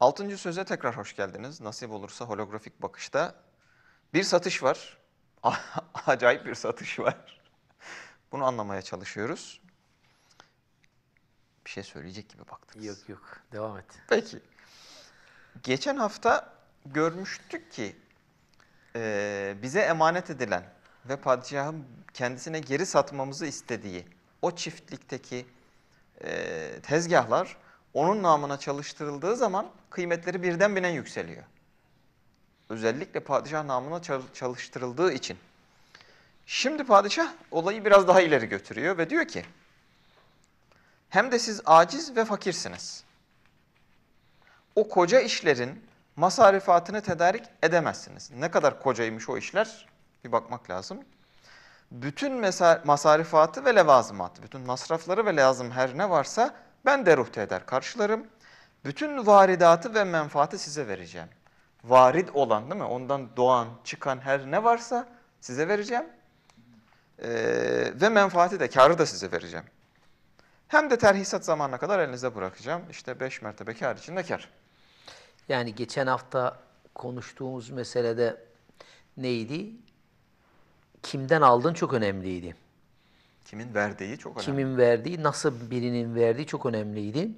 Altıncı söze tekrar hoş geldiniz. Nasip olursa holografik bakışta bir satış var. Acayip bir satış var. Bunu anlamaya çalışıyoruz. Bir şey söyleyecek gibi baktınız. Yok yok devam et. Peki. Geçen hafta görmüştük ki e, bize emanet edilen ve padişahın kendisine geri satmamızı istediği o çiftlikteki e, tezgahlar onun namına çalıştırıldığı zaman kıymetleri birden bine yükseliyor. Özellikle padişah namına çalıştırıldığı için. Şimdi padişah olayı biraz daha ileri götürüyor ve diyor ki hem de siz aciz ve fakirsiniz. O koca işlerin masarifatını tedarik edemezsiniz. Ne kadar kocaymış o işler bir bakmak lazım. Bütün masarifatı ve levazımatı, bütün masrafları ve lazım her ne varsa ben de ruhte eder karşılarım. Bütün varidatı ve menfaati size vereceğim. Varid olan değil mi? Ondan doğan, çıkan her ne varsa size vereceğim. Ee, ve menfaati de, karı da size vereceğim. Hem de terhisat zamanına kadar elinize bırakacağım. İşte beş mertebe kar içinde kar. Yani geçen hafta konuştuğumuz meselede neydi? Kimden aldın çok önemliydi. Kimin verdiği çok önemli. Kimin verdiği, nasıl birinin verdiği çok önemliydi.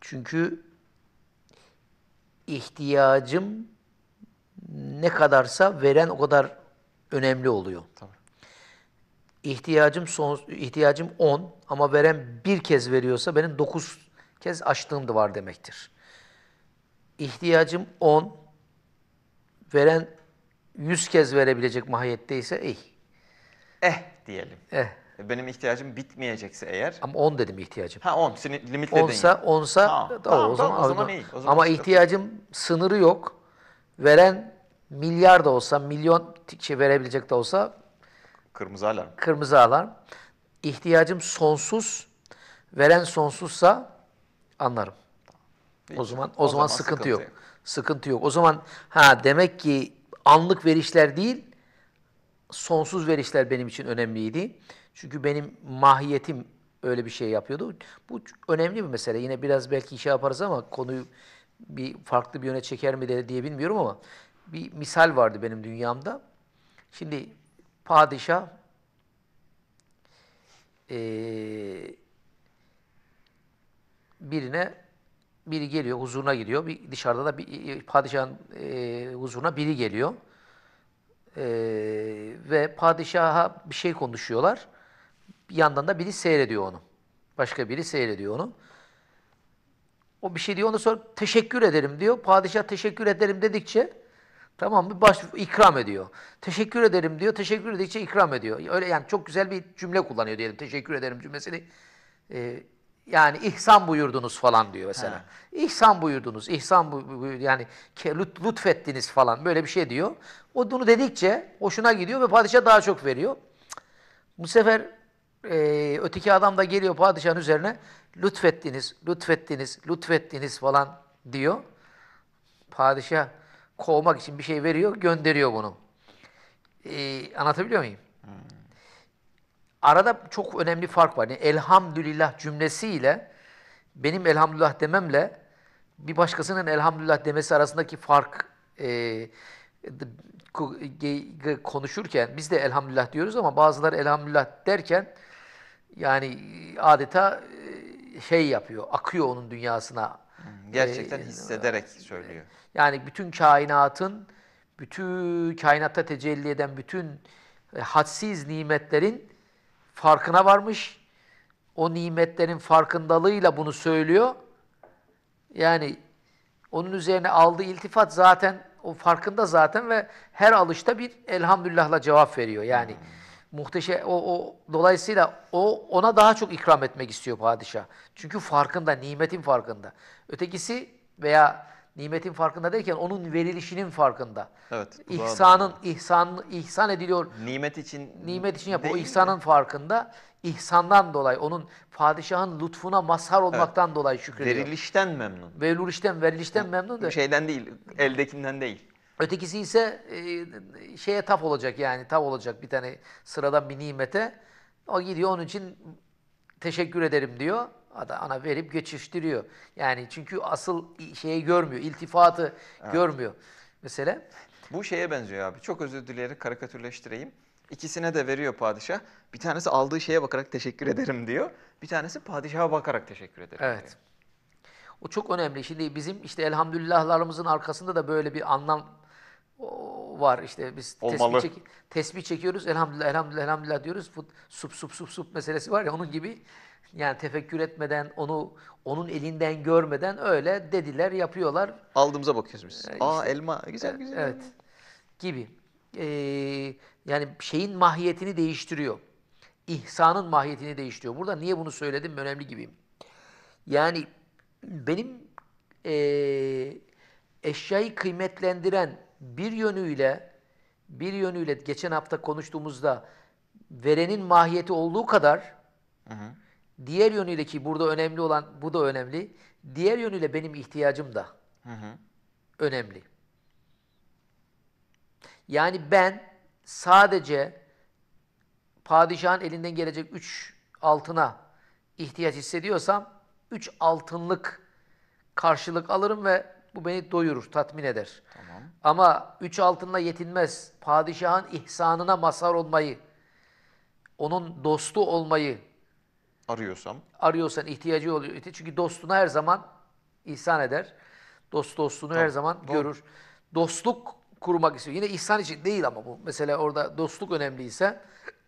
Çünkü ihtiyacım ne kadarsa veren o kadar önemli oluyor. Tabii. İhtiyacım son ihtiyacım 10 ama veren bir kez veriyorsa benim 9 kez açtığım da var demektir. İhtiyacım 10 veren 100 kez verebilecek mahiyetteyse iyi. Eh diyelim. Eh benim ihtiyacım bitmeyecekse eğer. Ama 10 dedim ihtiyacım. Ha 10. Limit dedin. 10'sa 10'sa tamam, tamam, tamam, o zaman, tamam, o zaman iyi. O zaman Ama ihtiyacım yok. sınırı yok. Veren milyar da olsa, milyon şey verebilecek de olsa kırmızı alarm. Kırmızı alarm. İhtiyacım sonsuz. Veren sonsuzsa anlarım. o zaman o, o zaman, zaman sıkıntı, sıkıntı yok. yok. Sıkıntı yok. O zaman ha demek ki anlık verişler değil sonsuz verişler benim için önemliydi. Çünkü benim mahiyetim öyle bir şey yapıyordu. Bu önemli bir mesele. Yine biraz belki işe yaparız ama konuyu bir farklı bir yöne çeker mi diye bilmiyorum ama bir misal vardı benim dünyamda. Şimdi padişah birine biri geliyor, huzuruna gidiyor. Bir dışarıda da bir, e, padişahın huzuruna biri geliyor. ve padişaha bir şey konuşuyorlar. Bir yandan da biri seyrediyor onu. Başka biri seyrediyor onu. O bir şey diyor. Ondan sonra teşekkür ederim diyor. Padişah teşekkür ederim dedikçe tamam mı? Baş, ikram ediyor. Teşekkür ederim diyor. Teşekkür dedikçe ikram ediyor. Öyle yani çok güzel bir cümle kullanıyor diyelim. Teşekkür ederim cümlesini. Ee, yani ihsan buyurdunuz falan diyor mesela. He. İhsan buyurdunuz, ihsan buyur yani lüt, lütfettiniz falan böyle bir şey diyor. O bunu dedikçe hoşuna gidiyor ve padişah daha çok veriyor. Bu sefer e, öteki adam da geliyor padişahın üzerine lütfettiniz, lütfettiniz, lütfettiniz falan diyor. Padişah kovmak için bir şey veriyor, gönderiyor bunu. E, anlatabiliyor muyum? Hmm. Arada çok önemli fark var. Yani elhamdülillah cümlesiyle benim elhamdülillah dememle bir başkasının elhamdülillah demesi arasındaki fark e, konuşurken biz de elhamdülillah diyoruz ama bazıları elhamdülillah derken yani e, adeta e, şey yapıyor, akıyor onun dünyasına. Hmm, gerçekten e, hissederek söylüyor. Yani bütün kainatın, bütün kainatta tecelli eden bütün hadsiz nimetlerin farkına varmış. O nimetlerin farkındalığıyla bunu söylüyor. Yani onun üzerine aldığı iltifat zaten o farkında zaten ve her alışta bir elhamdülillahla cevap veriyor. Yani hmm muhteşem o, o dolayısıyla o ona daha çok ikram etmek istiyor padişah. Çünkü farkında, nimetin farkında. Ötekisi veya nimetin farkında derken onun verilişinin farkında. Evet. İhsanın ihsan ihsan ediliyor. Nimet için nimet için yap. O ihsanın mi? farkında. İhsandan dolayı onun padişahın lutfuna mazhar olmaktan evet. dolayı şükrediyor. Verilişten memnun. Verilişten verilişten memnun da. Şeyden değil, eldekinden değil. Ötekisi ise e, şeye taf olacak yani tav olacak bir tane sıradan bir nimete. O gidiyor onun için teşekkür ederim diyor. Ana verip geçiştiriyor. Yani çünkü asıl şeyi görmüyor, iltifatı evet. görmüyor. Mesela. Bu şeye benziyor abi. Çok özür dileyerek karikatürleştireyim. İkisine de veriyor padişah. Bir tanesi aldığı şeye bakarak teşekkür ederim diyor. Bir tanesi padişaha bakarak teşekkür ederim evet. diyor. O çok önemli. Şimdi bizim işte elhamdülillahlarımızın arkasında da böyle bir anlam var işte biz Olmalı. tesbih, çek, tesbih çekiyoruz elhamdülillah elhamdülillah elhamdülillah diyoruz. Bu sup sup sup sup meselesi var ya onun gibi yani tefekkür etmeden onu onun elinden görmeden öyle dediler yapıyorlar. Aldığımıza bakıyoruz biz. Ee, işte, Aa elma güzel e, güzel. Evet gibi. Ee, yani şeyin mahiyetini değiştiriyor. İhsanın mahiyetini değiştiriyor. Burada niye bunu söyledim önemli gibiyim. Yani benim e, eşyayı kıymetlendiren bir yönüyle bir yönüyle geçen hafta konuştuğumuzda verenin mahiyeti olduğu kadar hı hı. diğer yönüyle ki burada önemli olan bu da önemli. Diğer yönüyle benim ihtiyacım da hı hı. önemli. Yani ben sadece padişahın elinden gelecek üç altına ihtiyaç hissediyorsam üç altınlık karşılık alırım ve bu beni doyurur, tatmin eder. Tamam. Ama üç altınla yetinmez. Padişahın ihsanına mazhar olmayı, onun dostu olmayı arıyorsam arıyorsan ihtiyacı oluyor. Çünkü dostuna her zaman ihsan eder. Dost dostunu tamam. her zaman Doğru. görür. Dostluk kurmak istiyor. Yine ihsan için değil ama bu. Mesela orada dostluk önemliyse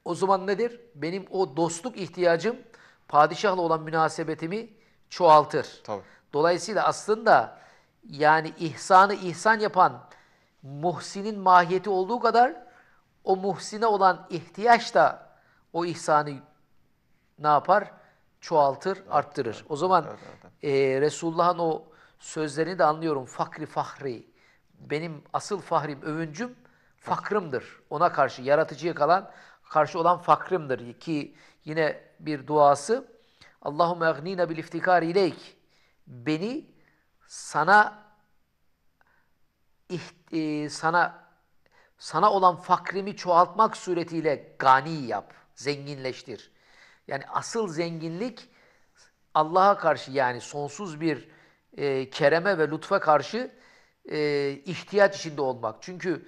o zaman nedir? Benim o dostluk ihtiyacım padişahla olan münasebetimi çoğaltır. Tabii. Dolayısıyla aslında yani ihsanı ihsan yapan muhsinin mahiyeti olduğu kadar o muhsine olan ihtiyaç da o ihsanı ne yapar? Çoğaltır, evet, arttırır. Evet, o zaman evet, evet. E, Resulullah'ın o sözlerini de anlıyorum. Fakri fahri. Benim asıl fahrim, övüncüm fakrımdır. Ona karşı, yaratıcıya kalan, karşı olan fakrımdır. Ki yine bir duası Allahümme egnina bil iftikari ileyk. Beni sana e, sana sana olan fakrimi çoğaltmak suretiyle gani yap, zenginleştir. Yani asıl zenginlik Allah'a karşı yani sonsuz bir e, kereme ve lütfa karşı e, ihtiyaç içinde olmak. Çünkü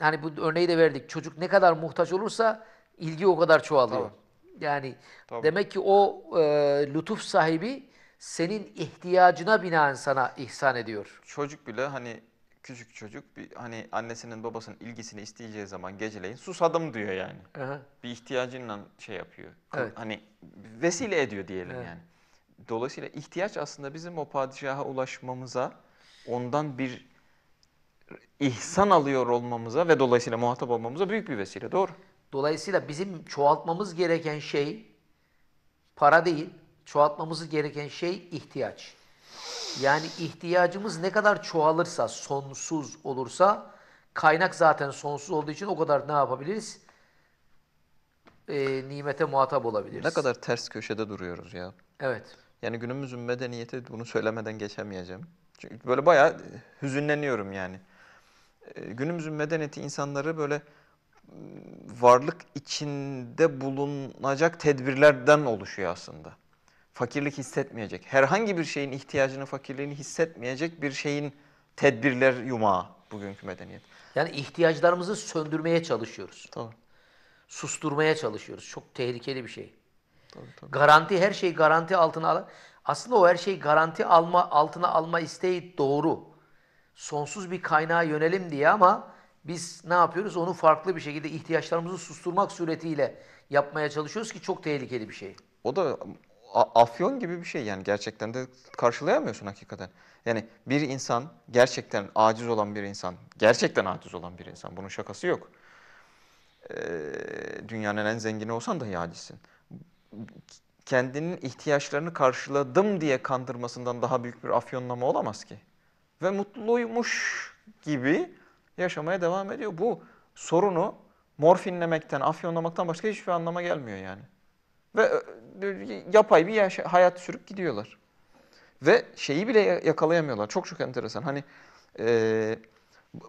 hani bu örneği de verdik. Çocuk ne kadar muhtaç olursa ilgi o kadar çoğalıyor. Tabii. Yani Tabii. demek ki o e, lütuf sahibi senin ihtiyacına binaen sana ihsan ediyor. Çocuk bile hani küçük çocuk bir hani annesinin babasının ilgisini isteyeceği zaman geceleyin susadım diyor yani. Aha. Bir ihtiyacıyla şey yapıyor. Evet. Hani vesile ediyor diyelim evet. yani. Dolayısıyla ihtiyaç aslında bizim o padişaha ulaşmamıza, ondan bir ihsan alıyor olmamıza ve dolayısıyla muhatap olmamıza büyük bir vesile. Doğru. Dolayısıyla bizim çoğaltmamız gereken şey para değil, Çoğaltmamızı gereken şey ihtiyaç. Yani ihtiyacımız ne kadar çoğalırsa, sonsuz olursa kaynak zaten sonsuz olduğu için o kadar ne yapabiliriz? Ee, nimete muhatap olabiliriz. Ne kadar ters köşede duruyoruz ya. Evet. Yani günümüzün medeniyeti bunu söylemeden geçemeyeceğim. Çünkü böyle bayağı hüzünleniyorum yani. Ee, günümüzün medeniyeti insanları böyle ıı, varlık içinde bulunacak tedbirlerden oluşuyor aslında fakirlik hissetmeyecek, herhangi bir şeyin ihtiyacını, fakirliğini hissetmeyecek bir şeyin tedbirler yumağı bugünkü medeniyet. Yani ihtiyaçlarımızı söndürmeye çalışıyoruz. Tabii. Susturmaya çalışıyoruz. Çok tehlikeli bir şey. Tabii, tabii. Garanti, her şeyi garanti altına al. Aslında o her şeyi garanti alma altına alma isteği doğru. Sonsuz bir kaynağa yönelim diye ama biz ne yapıyoruz? Onu farklı bir şekilde ihtiyaçlarımızı susturmak suretiyle yapmaya çalışıyoruz ki çok tehlikeli bir şey. O da afyon gibi bir şey yani gerçekten de karşılayamıyorsun hakikaten. Yani bir insan gerçekten aciz olan bir insan, gerçekten aciz olan bir insan bunun şakası yok. Ee, dünyanın en zengini olsan da acizsin. Kendinin ihtiyaçlarını karşıladım diye kandırmasından daha büyük bir afyonlama olamaz ki. Ve mutluymuş gibi yaşamaya devam ediyor. Bu sorunu morfinlemekten, afyonlamaktan başka hiçbir anlama gelmiyor yani. Ve e, yapay bir yaşa, hayat sürüp gidiyorlar. Ve şeyi bile yakalayamıyorlar. Çok çok enteresan. Hani e,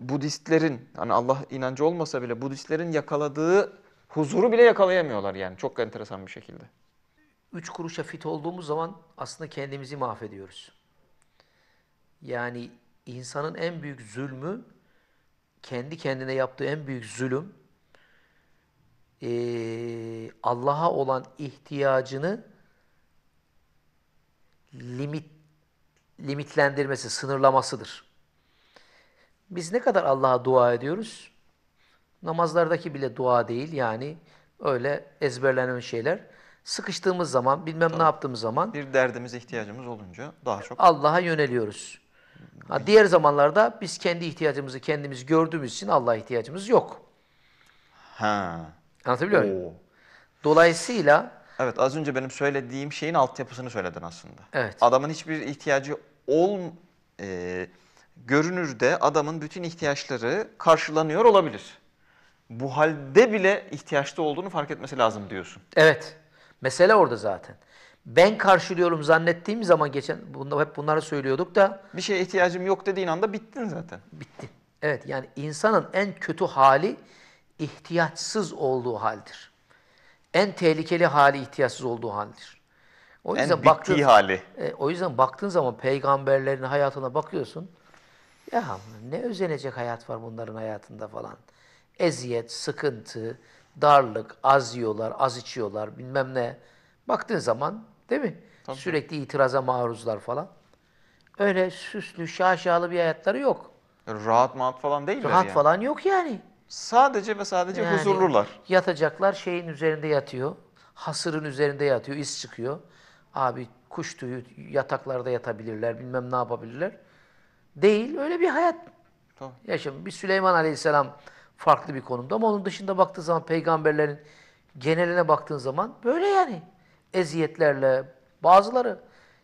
Budistlerin, hani Allah inancı olmasa bile Budistlerin yakaladığı huzuru bile yakalayamıyorlar yani. Çok enteresan bir şekilde. Üç kuruşa fit olduğumuz zaman aslında kendimizi mahvediyoruz. Yani insanın en büyük zulmü, kendi kendine yaptığı en büyük zulüm e, Allah'a olan ihtiyacını limit limitlendirmesi, sınırlamasıdır. Biz ne kadar Allah'a dua ediyoruz? Namazlardaki bile dua değil yani öyle ezberlenen şeyler. Sıkıştığımız zaman, bilmem Tabii. ne yaptığımız zaman bir derdimiz, ihtiyacımız olunca daha çok Allah'a yöneliyoruz. Ha, diğer zamanlarda biz kendi ihtiyacımızı kendimiz gördüğümüz için Allah'a ihtiyacımız yok. Ha. Anlatabiliyor muyum? Dolayısıyla... Evet az önce benim söylediğim şeyin altyapısını söyledin aslında. Evet. Adamın hiçbir ihtiyacı ol... E, görünürde adamın bütün ihtiyaçları karşılanıyor olabilir. Bu halde bile ihtiyaçta olduğunu fark etmesi lazım diyorsun. Evet. Mesele orada zaten. Ben karşılıyorum zannettiğim zaman geçen bunda hep bunları söylüyorduk da bir şeye ihtiyacım yok dediğin anda bittin zaten. Bittin. Evet yani insanın en kötü hali ihtiyaçsız olduğu haldir. En tehlikeli hali ihtiyaçsız olduğu haldir. O yüzden en baktığın, hali. E, o yüzden baktığın zaman peygamberlerin hayatına bakıyorsun. Ya ne özenecek hayat var bunların hayatında falan. Eziyet, sıkıntı, darlık, az yiyorlar, az içiyorlar bilmem ne. Baktığın zaman değil mi? Tabii. Sürekli itiraza maruzlar falan. Öyle süslü, şaşalı bir hayatları yok. Rahat mahat falan değil mi? Rahat yani. falan yok yani. Sadece ve sadece yani, huzurlular. Yatacaklar şeyin üzerinde yatıyor. Hasırın üzerinde yatıyor. iz çıkıyor. Abi kuş tüyü yataklarda yatabilirler. Bilmem ne yapabilirler. Değil. Öyle bir hayat tamam. yaşam. Bir Süleyman Aleyhisselam farklı bir konumda ama onun dışında baktığın zaman peygamberlerin geneline baktığın zaman böyle yani. Eziyetlerle bazıları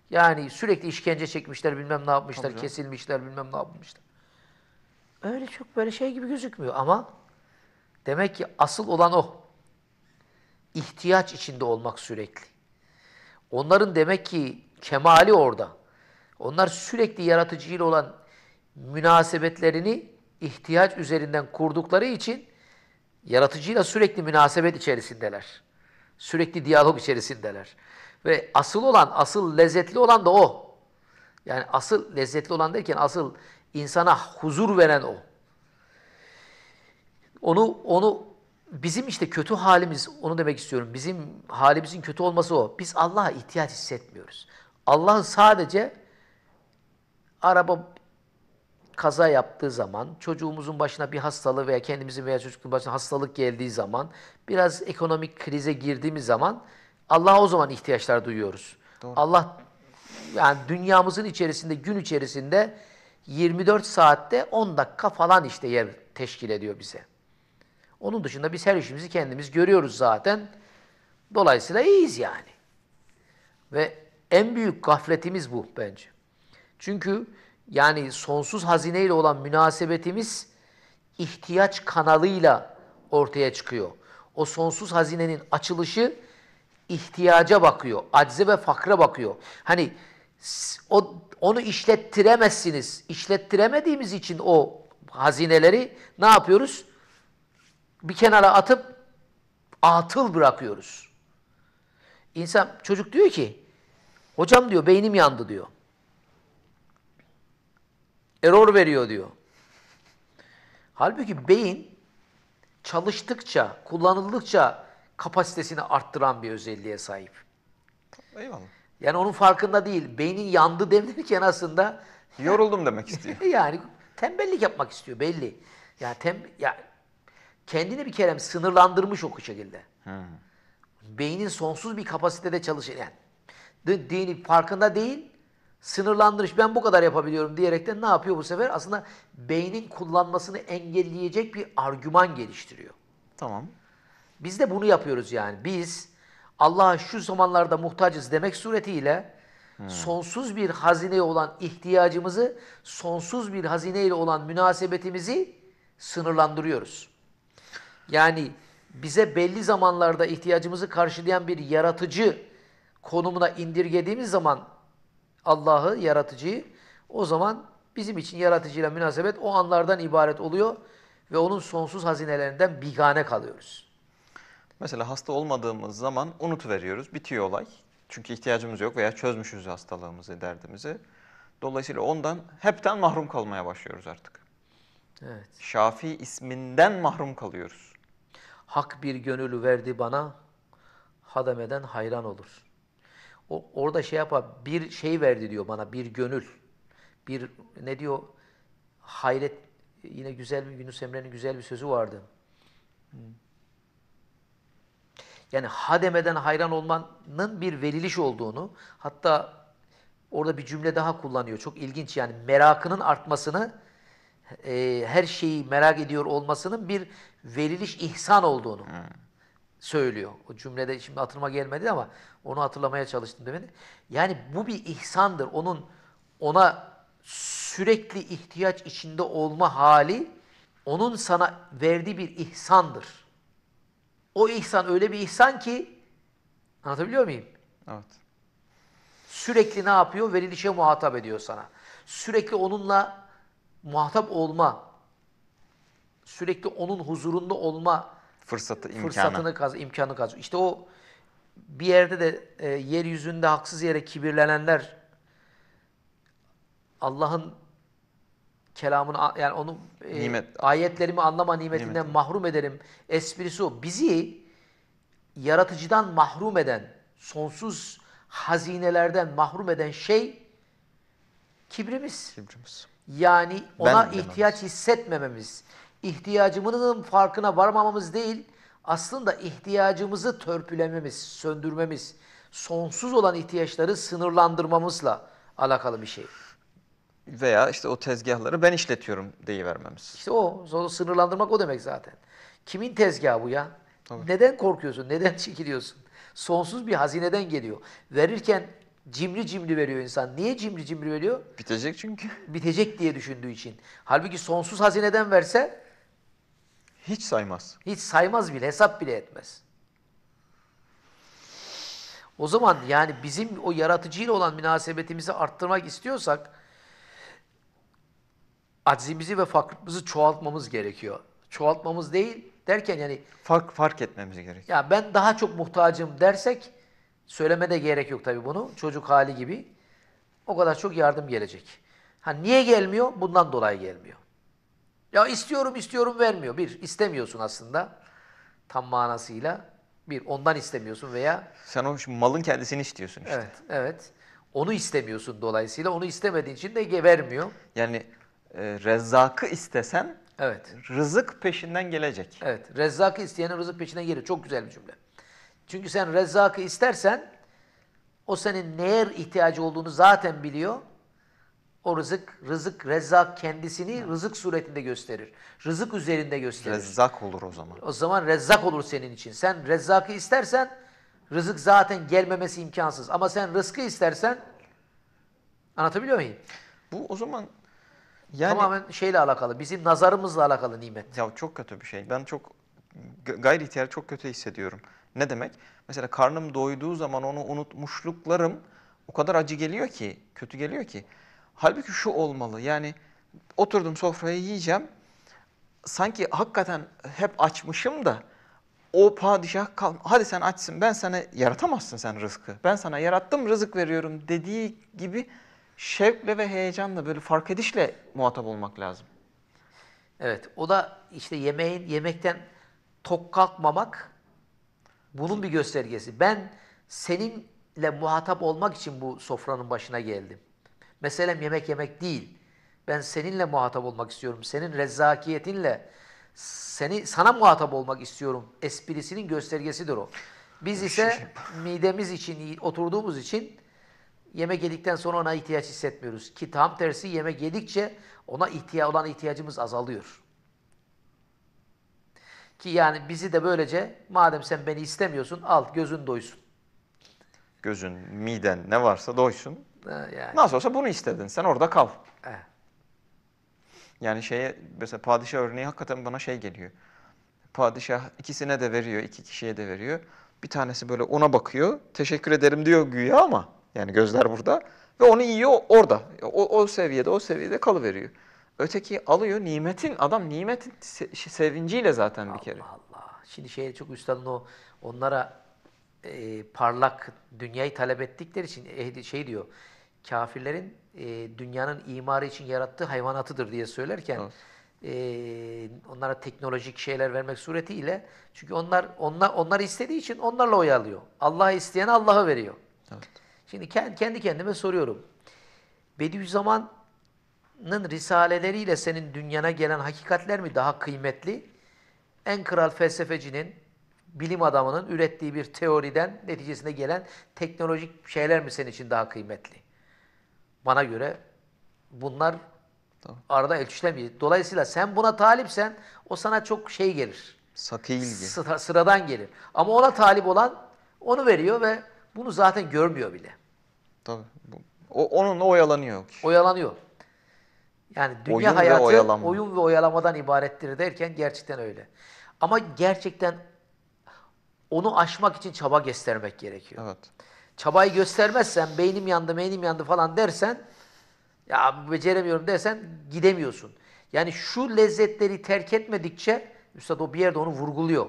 yani sürekli işkence çekmişler, bilmem ne yapmışlar, kesilmişler, bilmem ne yapmışlar öyle çok böyle şey gibi gözükmüyor ama demek ki asıl olan o. İhtiyaç içinde olmak sürekli. Onların demek ki kemali orada. Onlar sürekli yaratıcıyla olan münasebetlerini ihtiyaç üzerinden kurdukları için yaratıcıyla sürekli münasebet içerisindeler. Sürekli diyalog içerisindeler. Ve asıl olan, asıl lezzetli olan da o. Yani asıl lezzetli olan derken asıl İnsana huzur veren o. Onu onu bizim işte kötü halimiz onu demek istiyorum. Bizim halimizin kötü olması o. Biz Allah'a ihtiyaç hissetmiyoruz. Allah sadece araba kaza yaptığı zaman, çocuğumuzun başına bir hastalığı veya kendimizin veya çocuğun başına hastalık geldiği zaman, biraz ekonomik krize girdiğimiz zaman Allah'a o zaman ihtiyaçlar duyuyoruz. Doğru. Allah yani dünyamızın içerisinde, gün içerisinde 24 saatte 10 dakika falan işte yer teşkil ediyor bize. Onun dışında biz her işimizi kendimiz görüyoruz zaten. Dolayısıyla iyiyiz yani. Ve en büyük gafletimiz bu bence. Çünkü yani sonsuz hazineyle olan münasebetimiz ihtiyaç kanalıyla ortaya çıkıyor. O sonsuz hazinenin açılışı ihtiyaca bakıyor, acze ve fakra bakıyor. Hani o, onu işlettiremezsiniz. İşlettiremediğimiz için o hazineleri ne yapıyoruz? Bir kenara atıp atıl bırakıyoruz. İnsan, çocuk diyor ki, hocam diyor beynim yandı diyor. Error veriyor diyor. Halbuki beyin çalıştıkça, kullanıldıkça kapasitesini arttıran bir özelliğe sahip. Eyvallah. Yani onun farkında değil. Beynin yandı denirken aslında yoruldum demek istiyor. yani tembellik yapmak istiyor belli. Ya tem ya kendini bir kere sınırlandırmış o şekilde. Hmm. Beynin sonsuz bir kapasitede çalışan yani dini farkında değil sınırlandırmış ben bu kadar yapabiliyorum diyerekten ne yapıyor bu sefer? Aslında beynin kullanmasını engelleyecek bir argüman geliştiriyor. Tamam. Biz de bunu yapıyoruz yani. Biz Allah'a şu zamanlarda muhtacız demek suretiyle sonsuz bir hazineye olan ihtiyacımızı, sonsuz bir hazineyle olan münasebetimizi sınırlandırıyoruz. Yani bize belli zamanlarda ihtiyacımızı karşılayan bir yaratıcı konumuna indirgediğimiz zaman Allah'ı, yaratıcıyı o zaman bizim için yaratıcıyla münasebet o anlardan ibaret oluyor ve onun sonsuz hazinelerinden bigane kalıyoruz. Mesela hasta olmadığımız zaman unutuveriyoruz, bitiyor olay. Çünkü ihtiyacımız yok veya çözmüşüz hastalığımızı, derdimizi. Dolayısıyla ondan hepten mahrum kalmaya başlıyoruz artık. Evet. Şafi isminden mahrum kalıyoruz. Hak bir gönül verdi bana, hademeden hayran olur. O, orada şey yapar, bir şey verdi diyor bana, bir gönül. Bir ne diyor, hayret, yine güzel bir Yunus Emre'nin güzel bir sözü vardı. Hmm yani hademeden hayran olmanın bir veriliş olduğunu hatta orada bir cümle daha kullanıyor. Çok ilginç yani merakının artmasını e, her şeyi merak ediyor olmasının bir veriliş ihsan olduğunu söylüyor. O cümlede şimdi hatırıma gelmedi ama onu hatırlamaya çalıştım demin. Yani bu bir ihsandır. Onun ona sürekli ihtiyaç içinde olma hali onun sana verdiği bir ihsandır. O ihsan öyle bir ihsan ki anlatabiliyor muyum? Evet. Sürekli ne yapıyor? Verilişe muhatap ediyor sana. Sürekli onunla muhatap olma, sürekli onun huzurunda olma fırsatı, imkanı. fırsatını kaz imkanı kaz. İşte o bir yerde de e, yeryüzünde haksız yere kibirlenenler Allah'ın kelamını yani onu e, Nimet. ayetlerimi anlama nimetinden Nimet. mahrum ederim. Esprisi o. Bizi yaratıcıdan mahrum eden, sonsuz hazinelerden mahrum eden şey kibrimiz. Kibrimiz. Yani ona ben ihtiyaç dememiz. hissetmememiz, ihtiyacımızın farkına varmamamız değil, aslında ihtiyacımızı törpülememiz, söndürmemiz, sonsuz olan ihtiyaçları sınırlandırmamızla alakalı bir şey veya işte o tezgahları ben işletiyorum vermemiz. İşte o. Sonra sınırlandırmak o demek zaten. Kimin tezgahı bu ya? Tabii. Neden korkuyorsun? Neden çekiliyorsun? Sonsuz bir hazineden geliyor. Verirken cimri cimri veriyor insan. Niye cimri cimri veriyor? Bitecek çünkü. Bitecek diye düşündüğü için. Halbuki sonsuz hazineden verse hiç saymaz. Hiç saymaz bile, hesap bile etmez. O zaman yani bizim o yaratıcıyla olan münasebetimizi arttırmak istiyorsak Acizimizi ve fakrımızı çoğaltmamız gerekiyor. Çoğaltmamız değil derken yani fark fark etmemiz gerekiyor. Ya ben daha çok muhtacım dersek söyleme de gerek yok tabii bunu. Çocuk hali gibi o kadar çok yardım gelecek. Ha niye gelmiyor? Bundan dolayı gelmiyor. Ya istiyorum istiyorum vermiyor. Bir istemiyorsun aslında tam manasıyla. Bir ondan istemiyorsun veya sen o malın kendisini istiyorsun işte. Evet, evet. Onu istemiyorsun dolayısıyla onu istemediğin için de vermiyor. Yani e, rezzakı istesen evet. rızık peşinden gelecek. Evet. Rezzakı isteyenin rızık peşinden gelir. Çok güzel bir cümle. Çünkü sen rezzakı istersen o senin neye ihtiyacı olduğunu zaten biliyor. O rızık, rızık, rezzak kendisini evet. rızık suretinde gösterir. Rızık üzerinde gösterir. Rezzak olur o zaman. O zaman rezzak olur senin için. Sen rezzakı istersen rızık zaten gelmemesi imkansız. Ama sen rızkı istersen anlatabiliyor muyum? Bu o zaman yani, Tamamen şeyle alakalı, bizim nazarımızla alakalı nimet. Ya çok kötü bir şey. Ben çok gayri ihtiyar çok kötü hissediyorum. Ne demek? Mesela karnım doyduğu zaman onu unutmuşluklarım o kadar acı geliyor ki, kötü geliyor ki. Halbuki şu olmalı yani oturdum sofraya yiyeceğim. Sanki hakikaten hep açmışım da o padişah kal hadi sen açsın ben sana yaratamazsın sen rızkı. Ben sana yarattım rızık veriyorum dediği gibi şevkle ve heyecanla böyle fark edişle muhatap olmak lazım. Evet o da işte yemeğin yemekten tok kalkmamak bunun bir göstergesi. Ben seninle muhatap olmak için bu sofranın başına geldim. Meselem yemek yemek değil. Ben seninle muhatap olmak istiyorum. Senin rezzakiyetinle seni sana muhatap olmak istiyorum. Esprisinin göstergesidir o. Biz ise şey midemiz için oturduğumuz için yemek yedikten sonra ona ihtiyaç hissetmiyoruz. Ki tam tersi yemek yedikçe ona ihtiya olan ihtiyacımız azalıyor. Ki yani bizi de böylece madem sen beni istemiyorsun al gözün doysun. Gözün, miden ne varsa doysun. yani. Nasıl olsa bunu istedin sen orada kal. Evet. Yani şeye mesela padişah örneği hakikaten bana şey geliyor. Padişah ikisine de veriyor, iki kişiye de veriyor. Bir tanesi böyle ona bakıyor, teşekkür ederim diyor güya ama yani gözler burada ve onu yiyor orada. O, o seviyede o seviyede kalıveriyor. Öteki alıyor nimetin adam nimetin se şey, sevinciyle zaten Allah bir kere. Allah Allah. Şimdi şey çok üstadın o onlara e, parlak dünyayı talep ettikleri için e, şey diyor kafirlerin e, dünyanın imarı için yarattığı hayvanatıdır diye söylerken evet e, onlara teknolojik şeyler vermek suretiyle çünkü onlar onlar onlar istediği için onlarla oyalıyor. Allah isteyene Allah'ı veriyor. Evet. Şimdi kendi kendime soruyorum. Bediüzzaman'ın risaleleriyle senin dünyana gelen hakikatler mi daha kıymetli? En kral felsefecinin, bilim adamının ürettiği bir teoriden neticesinde gelen teknolojik şeyler mi senin için daha kıymetli? Bana göre bunlar tamam. arada ölçülemeyiz. Dolayısıyla sen buna talipsen o sana çok şey gelir. Sakı ilgi. Sıra, sıradan gelir. Ama ona talip olan onu veriyor ve bunu zaten görmüyor bile. Tabii. Bu, o, onunla oyalanıyor. Oyalanıyor. Yani dünya oyun hayatı ve oyun ve oyalamadan ibarettir derken gerçekten öyle. Ama gerçekten onu aşmak için çaba göstermek gerekiyor. Evet. Çabayı göstermezsen beynim yandı, beynim yandı falan dersen ya beceremiyorum dersen gidemiyorsun. Yani şu lezzetleri terk etmedikçe üstad o bir yerde onu vurguluyor.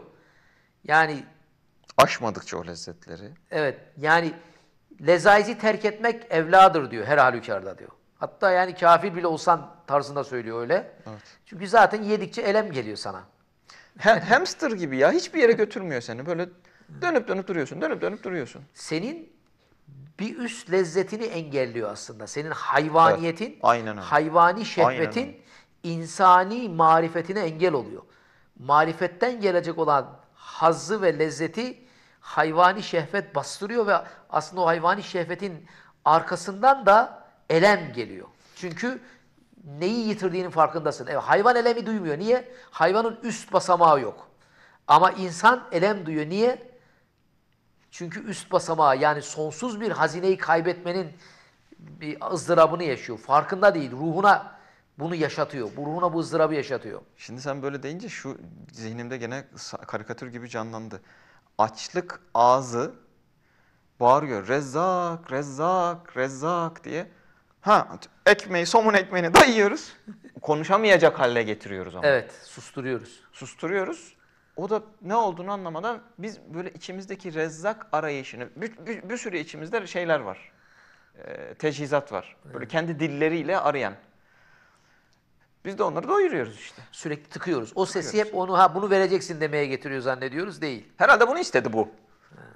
Yani aşmadıkça o lezzetleri. Evet yani lezaizi terk etmek evladır diyor her halükarda diyor. Hatta yani kafir bile olsan tarzında söylüyor öyle. Evet. Çünkü zaten yedikçe elem geliyor sana. Hem, hamster gibi ya hiçbir yere götürmüyor seni böyle dönüp dönüp duruyorsun dönüp dönüp duruyorsun. Senin bir üst lezzetini engelliyor aslında. Senin hayvaniyetin, evet, aynen öyle. hayvani şehvetin aynen öyle. insani marifetine engel oluyor. Marifetten gelecek olan hazzı ve lezzeti hayvani şehvet bastırıyor ve aslında o hayvani şehvetin arkasından da elem geliyor. Çünkü neyi yitirdiğinin farkındasın. Evet, hayvan elemi duymuyor. Niye? Hayvanın üst basamağı yok. Ama insan elem duyuyor. Niye? Çünkü üst basamağı yani sonsuz bir hazineyi kaybetmenin bir ızdırabını yaşıyor. Farkında değil. Ruhuna bunu yaşatıyor. Bu ruhuna bu ızdırabı yaşatıyor. Şimdi sen böyle deyince şu zihnimde gene karikatür gibi canlandı açlık ağzı bağırıyor. Rezzak, rezzak, rezzak diye. Ha ekmeği, somun ekmeğini dayıyoruz. Konuşamayacak hale getiriyoruz ama. Evet, susturuyoruz. Susturuyoruz. O da ne olduğunu anlamadan biz böyle içimizdeki rezzak arayışını, bir, bir, bir sürü içimizde şeyler var. Ee, teçhizat var. Böyle kendi dilleriyle arayan. Biz de onları doyuruyoruz işte. Sürekli tıkıyoruz. O sesi tıkıyoruz. hep onu ha bunu vereceksin demeye getiriyor zannediyoruz değil. Herhalde bunu istedi bu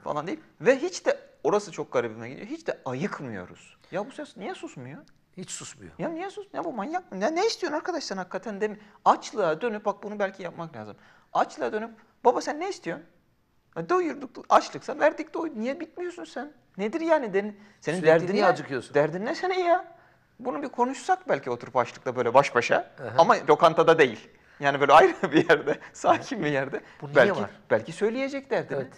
falan deyip ve hiç de orası çok garibime gidiyor. Hiç de ayıkmıyoruz. Ya bu ses niye susmuyor? Hiç susmuyor. Ya niye sus? Ya bu manyak mı? Ya ne istiyorsun arkadaş sen hakikaten de açlığa dönüp bak bunu belki yapmak lazım. Açlığa dönüp baba sen ne istiyorsun? Ya doyurduk açlıksa verdik doy. Niye bitmiyorsun sen? Nedir yani Senin Sürekli derdin ne? Acıkıyorsun. Derdin ne senin ya? Bunu bir konuşsak belki oturup açlıkta böyle baş başa Aha. ama lokantada değil. Yani böyle ayrı bir yerde, sakin bir yerde. Bu niye belki, var? Belki söyleyeceklerdi. Evet.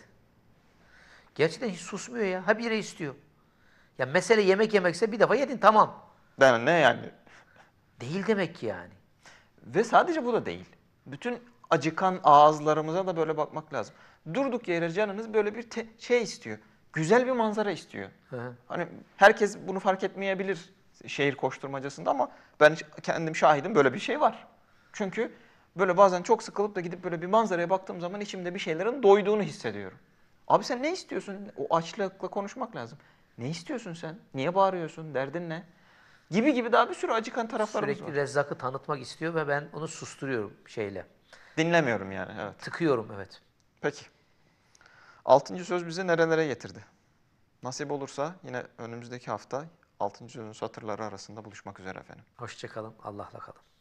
Gerçekten hiç susmuyor ya. Ha bire istiyor. Ya mesele yemek yemekse bir defa yedin tamam. Yani ne yani? Değil demek ki yani. Ve sadece bu da değil. Bütün acıkan ağızlarımıza da böyle bakmak lazım. Durduk yere canınız böyle bir şey istiyor. Güzel bir manzara istiyor. Hı hı. Hani herkes bunu fark etmeyebilir şehir koşturmacasında ama ben kendim şahidim böyle bir şey var. Çünkü böyle bazen çok sıkılıp da gidip böyle bir manzaraya baktığım zaman içimde bir şeylerin doyduğunu hissediyorum. Abi sen ne istiyorsun? O açlıkla konuşmak lazım. Ne istiyorsun sen? Niye bağırıyorsun? Derdin ne? Gibi gibi daha bir sürü acıkan taraflarımız Sürekli var. Sürekli rezzakı tanıtmak istiyor ve ben onu susturuyorum şeyle. Dinlemiyorum yani evet. Tıkıyorum evet. Peki. Altıncı söz bizi nerelere getirdi? Nasip olursa yine önümüzdeki hafta 6. satırları arasında buluşmak üzere efendim. Hoşçakalın. Allah'la kalın.